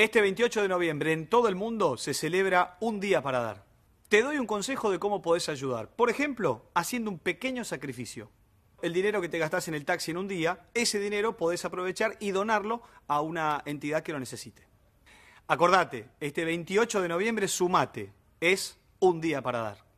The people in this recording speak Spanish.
Este 28 de noviembre en todo el mundo se celebra un día para dar. Te doy un consejo de cómo podés ayudar. Por ejemplo, haciendo un pequeño sacrificio. El dinero que te gastás en el taxi en un día, ese dinero podés aprovechar y donarlo a una entidad que lo necesite. Acordate, este 28 de noviembre sumate. Es un día para dar.